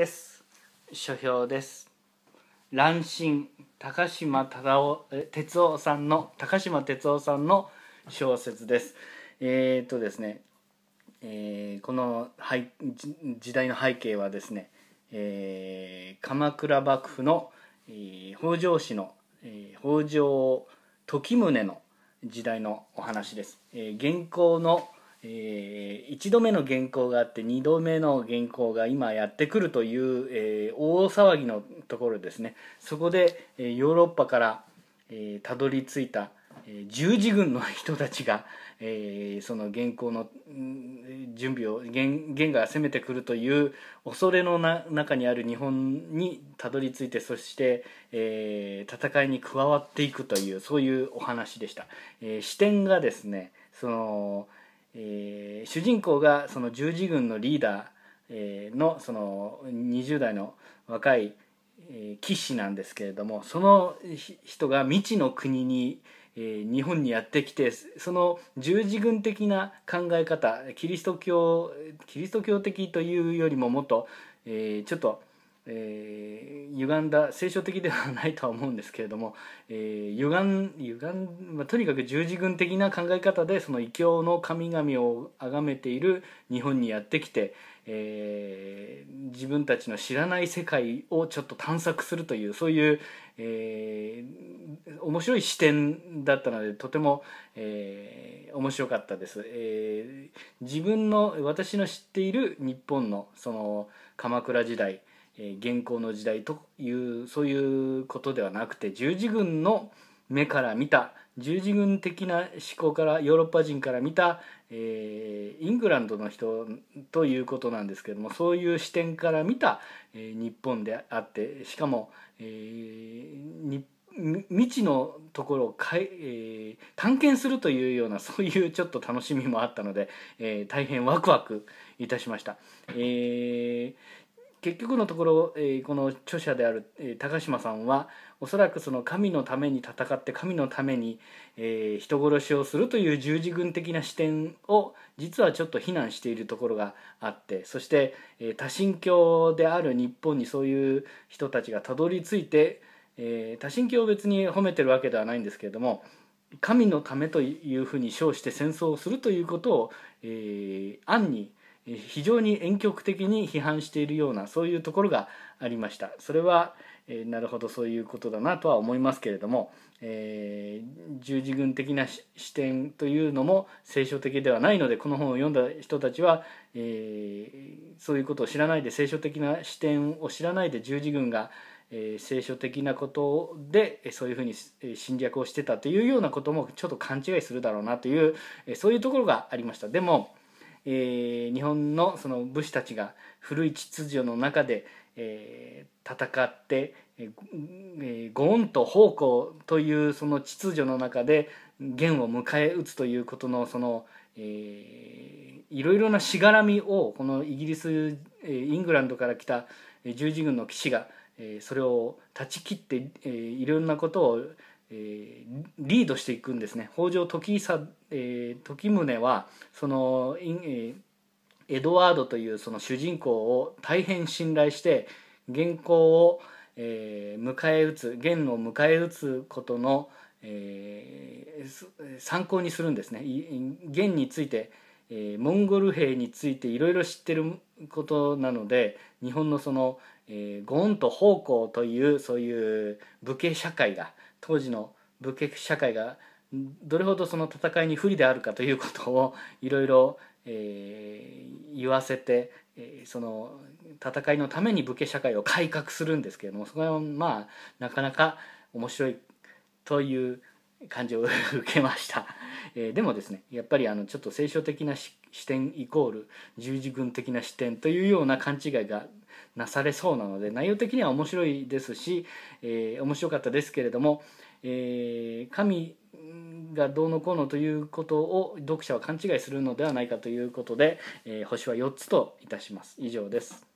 です書評です乱心高島忠夫哲夫さんの高島哲夫さんの小説ですえっ、とですね、えー、この時代の背景はですね、えー、鎌倉幕府の、えー、北条氏の、えー、北条時宗の時代のお話です、えー、現行のえー、1度目の原稿があって2度目の原稿が今やってくるという、えー、大騒ぎのところですねそこで、えー、ヨーロッパからたど、り着いた、え十字軍の人たちが、えその原稿の準備を原が攻めてくるという恐れのな中にある日本にたどり着いてそして、え戦いに加わっていくというそういうお話でした。え視点がですねそのえー、主人公がその十字軍のリーダー、えのその20代の若い、え騎士なんですけれどもその人が未知の国に、え日本にやってきてその十字軍的な考え方キリスト教キリスト教的というよりももっと、えー、ちょっとえー、歪んだ聖書的ではないとは思うんですけれども、えー、歪ん歪ん、まあ、とにかく十字軍的な考え方でその異教の神々を崇めている日本にやってきて、えー、自分たちの知らない世界をちょっと探索するというそういう、えー、面白い視点だったのでとても、えー、面白かったです、えー、自分の私の知っている日本のその鎌倉時代現行の時代というそういうことではなくて十字軍の目から見た十字軍的な思考からヨーロッパ人から見た、えー、イングランドの人ということなんですけどもそういう視点から見た、えー、日本であってしかも、えー、未知のところをかい、えー、探検するというようなそういうちょっと楽しみもあったので、えー、大変ワクワクいたしました。えー結局のところ、えー、この著者である、えー、高島さんはおそらくその神のために戦って神のために、えー、人殺しをするという十字軍的な視点を実はちょっと非難しているところがあってそして、え多神教である日本にそういう人たちがたどり着いて、え多神教を別に褒めてるわけではないんですけれども神のためというふうに称して戦争をするということを、えー、暗に非常に婉曲的に批判しているようなそういうところがありましたそれは、えなるほどそういうことだなとは思いますけれども、えー、十字軍的な視点というのも聖書的ではないのでこの本を読んだ人たちは、えー、そういうことを知らないで聖書的な視点を知らないで十字軍が、えー、聖書的なことでそういうふうに侵略をしてたというようなこともちょっと勘違いするだろうなというそういうところがありました。でもえー、日本のその武士たちが古い秩序の中で、えー、戦って、えー、ご恩と奉公というその秩序の中で元を迎え撃つということのその、えー、いろいろなしがらみをこのイギリス、えー、イングランドから来た十字軍の騎士が、えー、それを断ち切って、えー、いろんなことをえー、リードしていくんですね北条時久、えー、時宗はその、えー、エドワードというその主人公を大変信頼して元寇を、えー、迎え撃つ元を迎え撃つことの、えー、参考にするんですね元について、えー、モンゴル兵についていろいろ知ってることなので日本のその、えー、ゴーンと奉公というそういう武家社会が当時の武家社会がどれほどその戦いに不利であるかということをいろいろ言わせて、えー、その戦いのために武家社会を改革するんですけれどもそこはまあなかなか面白いという感じを受けました、えー、でもですねやっぱりあのちょっと聖書的な視点イコール十字軍的な視点というような勘違いがなされそうなので内容的には面白いですし、えー、面白かったですけれども、えー、神がどうのこうのということを読者は勘違いするのではないかということで、えー、星は4つといたします以上です。